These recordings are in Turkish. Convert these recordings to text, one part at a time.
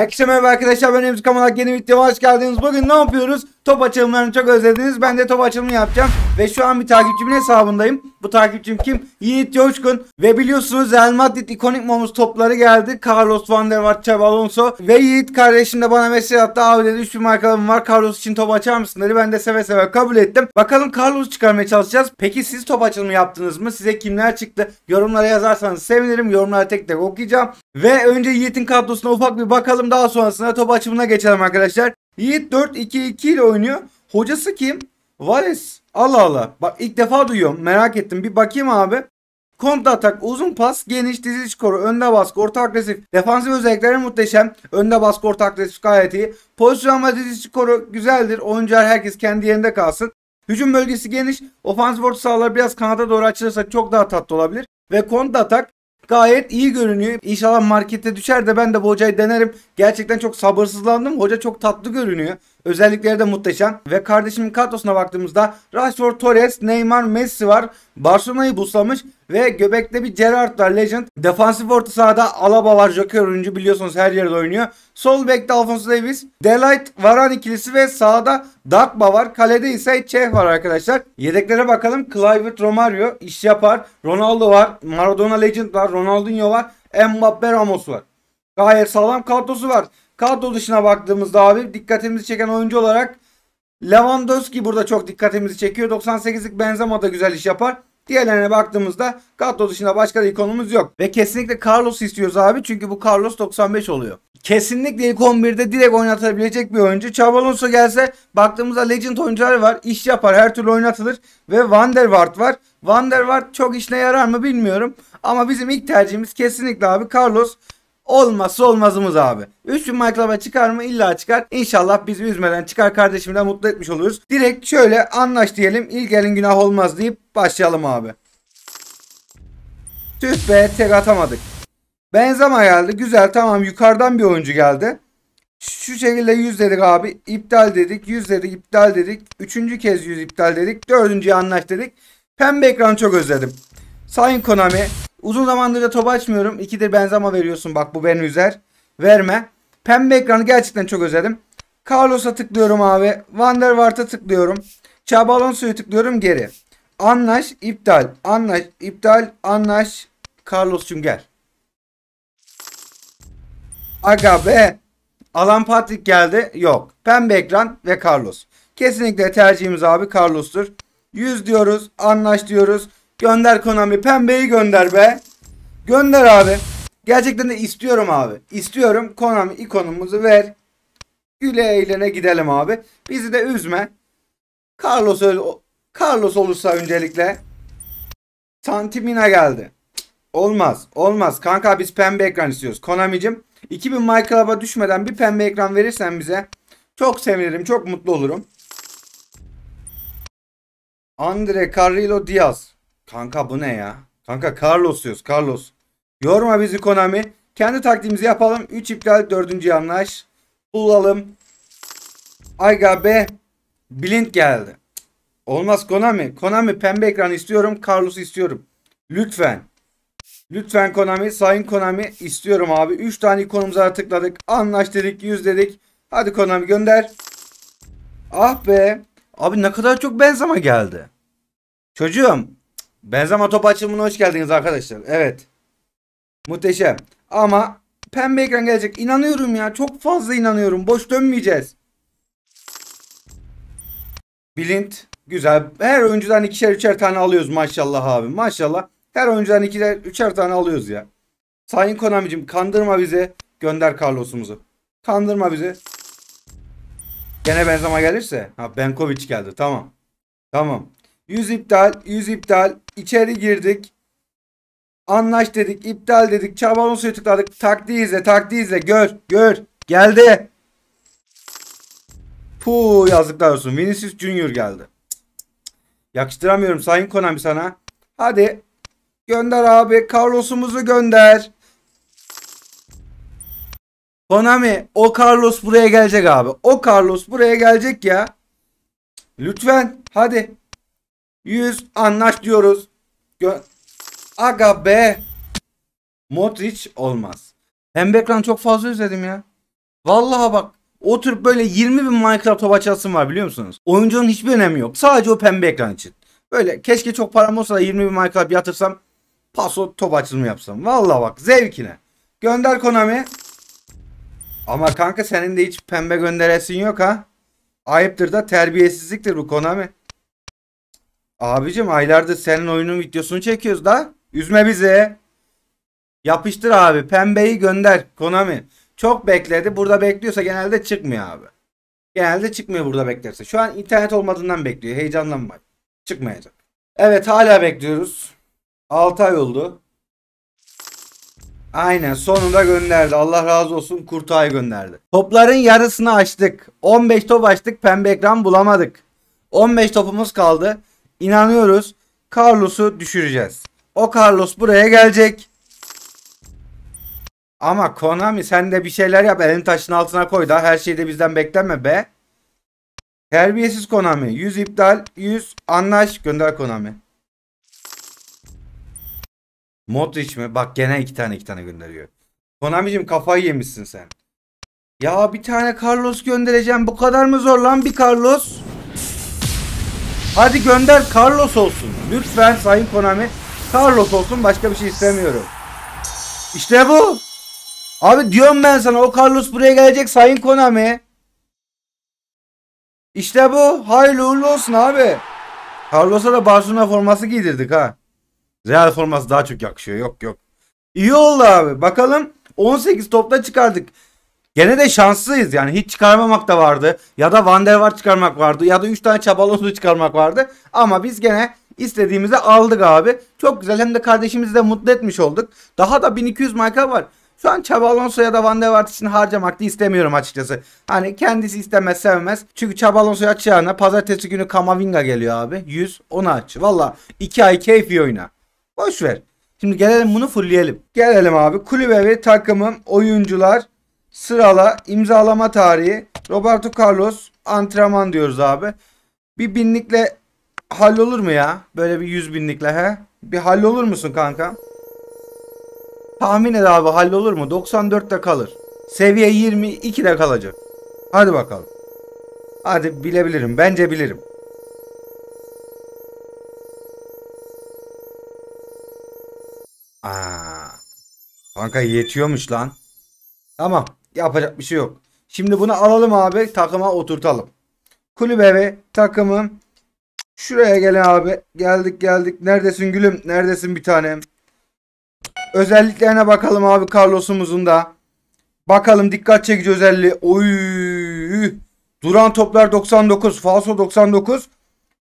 Herkese merhaba arkadaşlar ben Emzik Kamalak yeni videoma hoş geldiniz. Bugün ne yapıyoruz? Top açılımlarını çok özlediniz. Ben de top açılımı yapacağım. Ve şu an bir takipçimin hesabındayım. Bu takipçim kim? Yiğit Coşkun. Ve biliyorsunuz Real Madrid ikonik momuz topları geldi. Carlos Van der Vaart, Xabi Alonso. Ve Yiğit kardeşim de bana mesaj attı. Abi dedi 3 markalım var. Carlos için top açar mısın dedi. Ben de seve seve kabul ettim. Bakalım Carlos çıkarmaya çalışacağız. Peki siz top açılımı yaptınız mı? Size kimler çıktı? Yorumlara yazarsanız sevinirim. Yorumları tek tek okuyacağım. Ve önce Yiğit'in kadrosuna ufak bir bakalım. Daha sonrasında top açımına geçelim arkadaşlar. Yiğit 4-2-2 ile oynuyor. Hocası kim? Vales Allah Allah. Bak ilk defa duyuyorum. Merak ettim. Bir bakayım abi. Kontra atak, uzun pas, geniş dizi koru, önde baskı, orta agresif. Defansif özellikleri muhteşem. Önde baskı, orta agresif gayet iyi. Pozisyon ve dizi skoru güzeldir. Oyuncular herkes kendi yerinde kalsın. Hücum bölgesi geniş. Ofansif orta sahalar biraz kanada doğru açılırsa çok daha tatlı olabilir. Ve kontra atak gayet iyi görünüyor. İnşallah markete düşer de ben de bu hocayı denerim. Gerçekten çok sabırsızlandım. Hoca çok tatlı görünüyor. Özellikleri de muhteşem ve kardeşimin kadrosuna baktığımızda Rashford, Torres, Neymar, Messi var. Barcelona'yı buslamış ve göbekte bir Gerrard var Legend. Defansif orta sahada Alaba var Joker oyuncu biliyorsunuz her yerde oynuyor. Sol bekte Alfonso Davies, Delight Varane ikilisi ve sağda Dakba var. Kalede ise Çeh var arkadaşlar. Yedeklere bakalım. Clivert Romario iş yapar. Ronaldo var. Maradona Legend var. Ronaldinho var. Mbappe Ramos var. Gayet sağlam kadrosu var. Kadro dışına baktığımızda abi dikkatimizi çeken oyuncu olarak Lewandowski burada çok dikkatimizi çekiyor. 98'lik Benzema da güzel iş yapar. Diğerlerine baktığımızda kadro dışında başka da ikonumuz yok. Ve kesinlikle Carlos istiyoruz abi. Çünkü bu Carlos 95 oluyor. Kesinlikle ilk 11'de direkt oynatabilecek bir oyuncu. Chabalonso gelse baktığımızda legend oyuncuları var. İş yapar. Her türlü oynatılır. Ve Van der Vaart var. Van der Vaart çok işine yarar mı bilmiyorum. Ama bizim ilk tercihimiz kesinlikle abi Carlos olmazsa olmazımız abi. 3 gün Minecraft'a çıkar mı? İlla çıkar. İnşallah bizi üzmeden çıkar kardeşimden mutlu etmiş oluruz. Direkt şöyle anlaş diyelim. İlk elin günah olmaz deyip başlayalım abi. Tüh be tek atamadık. Benzema geldi. Güzel tamam yukarıdan bir oyuncu geldi. Şu şekilde 100 dedik abi. İptal dedik. 100 dedik. iptal dedik. Üçüncü kez 100 iptal dedik. Dördüncüye anlaş dedik. Pembe ekran çok özledim. Sayın Konami Uzun zamandır da top açmıyorum. İkidir benzama veriyorsun bak bu ben üzer. Verme. Pembe ekranı gerçekten çok özledim. Carlos'a tıklıyorum abi. Van der Vaart'a tıklıyorum. Xabi Alonso'yu tıklıyorum geri. Anlaş, iptal. Anlaş, iptal, anlaş. Carlos'cum gel. Aga be. Alan Patrick geldi. Yok. Pembe ekran ve Carlos. Kesinlikle tercihimiz abi Carlos'tur. 100 diyoruz. Anlaş diyoruz. Gönder Konami pembeyi gönder be. Gönder abi. Gerçekten de istiyorum abi. İstiyorum Konami ikonumuzu ver. Güle eğlene gidelim abi. Bizi de üzme. Carlos öyle, Carlos olursa öncelikle. Santimina geldi. Olmaz. Olmaz. Kanka biz pembe ekran istiyoruz. Konami'cim 2000 My Club'a düşmeden bir pembe ekran verirsen bize çok sevinirim. Çok mutlu olurum. Andre Carrillo Diaz. Kanka bu ne ya? Kanka Carlos diyoruz Carlos. Yorma bizi Konami. Kendi taktiğimizi yapalım. 3 iptal 4. anlaş. Bulalım. Ayga be. Blind geldi. Olmaz Konami. Konami pembe ekran istiyorum. Carlos istiyorum. Lütfen. Lütfen Konami. Sayın Konami istiyorum abi. 3 tane ikonumuza tıkladık. Anlaş dedik. yüz dedik. Hadi Konami gönder. Ah be. Abi ne kadar çok benzeme geldi. Çocuğum Benzema top açılımına hoş geldiniz arkadaşlar. Evet. Muhteşem. Ama pembe ekran gelecek. İnanıyorum ya. Çok fazla inanıyorum. Boş dönmeyeceğiz. Bilint. Güzel. Her oyuncudan ikişer üçer tane alıyoruz maşallah abi. Maşallah. Her oyuncudan ikişer üçer tane alıyoruz ya. Sayın Konami'cim kandırma bizi. Gönder Carlos'umuzu. Kandırma bizi. Gene Benzema gelirse. Ha Benkovic geldi. Tamam. Tamam. Yüz iptal, yüz iptal. İçeri girdik. Anlaş dedik, iptal dedik. Çabalon suyu tıkladık. Taktiği izle, taktiği izle. Gör, gör. Geldi. Puh yazıklar olsun. Vinicius Junior geldi. Yakıştıramıyorum Sayın Konami sana. Hadi. Gönder abi. Carlos'umuzu gönder. Konami o Carlos buraya gelecek abi. O Carlos buraya gelecek ya. Lütfen hadi. 100 anlaş diyoruz. Gö Aga be. Modric olmaz. Hem ekran çok fazla izledim ya. Vallahi bak oturup böyle 20 bin Minecraft top açasım var biliyor musunuz? Oyuncunun hiçbir önemi yok. Sadece o pembe ekran için. Böyle keşke çok param olsa da 20 bin Minecraft yatırsam paso top açılımı yapsam. Valla bak zevkine. Gönder Konami. Ama kanka senin de hiç pembe gönderesin yok ha. Ayıptır da terbiyesizliktir bu Konami. Abicim aylardır senin oyunun videosunu çekiyoruz da. Üzme bizi. Yapıştır abi. Pembeyi gönder. Konami. Çok bekledi. Burada bekliyorsa genelde çıkmıyor abi. Genelde çıkmıyor burada beklerse. Şu an internet olmadığından bekliyor. heyecanlanma Çıkmayacak. Evet hala bekliyoruz. 6 ay oldu. Aynen sonunda gönderdi. Allah razı olsun Kurtay gönderdi. Topların yarısını açtık. 15 top açtık. Pembe ekran bulamadık. 15 topumuz kaldı. İnanıyoruz Carlos'u düşüreceğiz. O Carlos buraya gelecek. Ama Konami sen de bir şeyler yap. Elin taşın altına koy da her şeyi de bizden bekleme be. Terbiyesiz Konami. 100 iptal. 100 anlaş. Gönder Konami. Modric mi? Bak gene iki tane iki tane gönderiyor. Konami'cim kafayı yemişsin sen. Ya bir tane Carlos göndereceğim. Bu kadar mı zor lan bir Carlos? Hadi gönder Carlos olsun. Lütfen Sayın Konami Carlos olsun başka bir şey istemiyorum. İşte bu. Abi diyorum ben sana o Carlos buraya gelecek Sayın Konami. İşte bu. Hayırlı uğurlu olsun abi. Carlos'a da Barcelona forması giydirdik ha. Real forması daha çok yakışıyor. Yok yok. İyi oldu abi. Bakalım 18 topla çıkardık. Gene de şanslıyız yani hiç çıkarmamak da vardı ya da Van der Vaart çıkarmak vardı ya da 3 tane Çabalozlu çıkarmak vardı ama biz gene istediğimizi aldık abi. Çok güzel hem de kardeşimizi de mutlu etmiş olduk. Daha da 1200 marka var. Şu an Çaba ya da Van der Vaart için harcamak da istemiyorum açıkçası. Hani kendisi istemez sevmez. Çünkü Çaba açacağına pazartesi günü Kamavinga geliyor abi. 100 onu aç. Valla 2 ay keyfi oyna. Boş ver. Şimdi gelelim bunu fullleyelim. Gelelim abi kulübe ve takımım oyuncular sırala imzalama tarihi Roberto Carlos antrenman diyoruz abi. Bir binlikle hallolur mu ya? Böyle bir yüz binlikle he? Bir hallolur musun kanka? Tahmin et abi hallolur mu? 94'te kalır. Seviye 22'de kalacak. Hadi bakalım. Hadi bilebilirim. Bence bilirim. Aa. Kanka yetiyormuş lan. Tamam. Yapacak bir şey yok. Şimdi bunu alalım abi takıma oturtalım. Kulübe ve takımı şuraya gelin abi. Geldik geldik. Neredesin gülüm? Neredesin bir tanem? Özelliklerine bakalım abi Carlos'umuzun da. Bakalım dikkat çekici özelliği. Oy! Duran toplar 99, falso 99,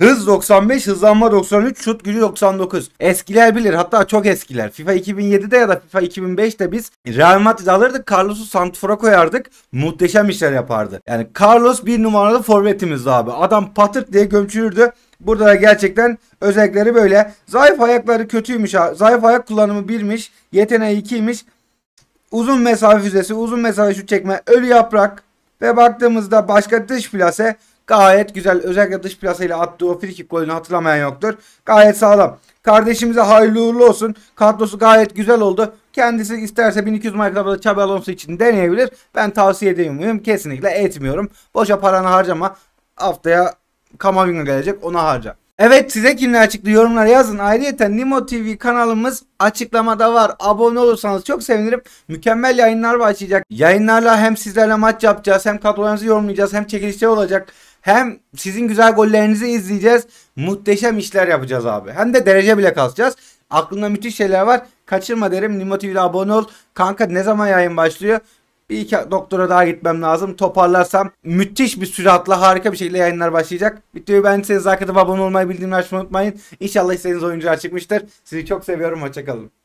Hız 95, hızlanma 93, şut gücü 99. Eskiler bilir hatta çok eskiler. FIFA 2007'de ya da FIFA 2005'te biz Real Madrid alırdık. Carlos'u Santifora koyardık. Muhteşem işler yapardı. Yani Carlos bir numaralı forvetimizdi abi. Adam patırt diye gömçürürdü. Burada da gerçekten özellikleri böyle. Zayıf ayakları kötüymüş. Zayıf ayak kullanımı birmiş. Yeteneği 2'ymiş. Uzun mesafe füzesi, uzun mesafe şut çekme, ölü yaprak ve baktığımızda başka dış plase Gayet güzel. Özellikle dış plasayla attığı o frikik golünü hatırlamayan yoktur. Gayet sağlam. Kardeşimize hayırlı uğurlu olsun. Kadrosu gayet güzel oldu. Kendisi isterse 1200 markalı Xabi Alonso için deneyebilir. Ben tavsiye edeyim miyim? Kesinlikle etmiyorum. Boşa paranı harcama. Haftaya Kamavinga gelecek ona harca. Evet size kimler açıklı yorumlara yazın. Ayrıca Nimo TV kanalımız açıklamada var. Abone olursanız çok sevinirim. Mükemmel yayınlar başlayacak. Yayınlarla hem sizlerle maç yapacağız hem kadrolarınızı yorumlayacağız hem çekilişler olacak. Hem sizin güzel gollerinizi izleyeceğiz. Muhteşem işler yapacağız abi. Hem de derece bile kasacağız. Aklımda müthiş şeyler var. Kaçırma derim. Nimo TV'de abone ol. Kanka ne zaman yayın başlıyor? Bir iki doktora daha gitmem lazım. Toparlarsam müthiş bir süratle harika bir şekilde yayınlar başlayacak. Videoyu beğendiyseniz arkada abone olmayı bildirimleri açmayı unutmayın. İnşallah istediğiniz oyuncular çıkmıştır. Sizi çok seviyorum. Hoşçakalın.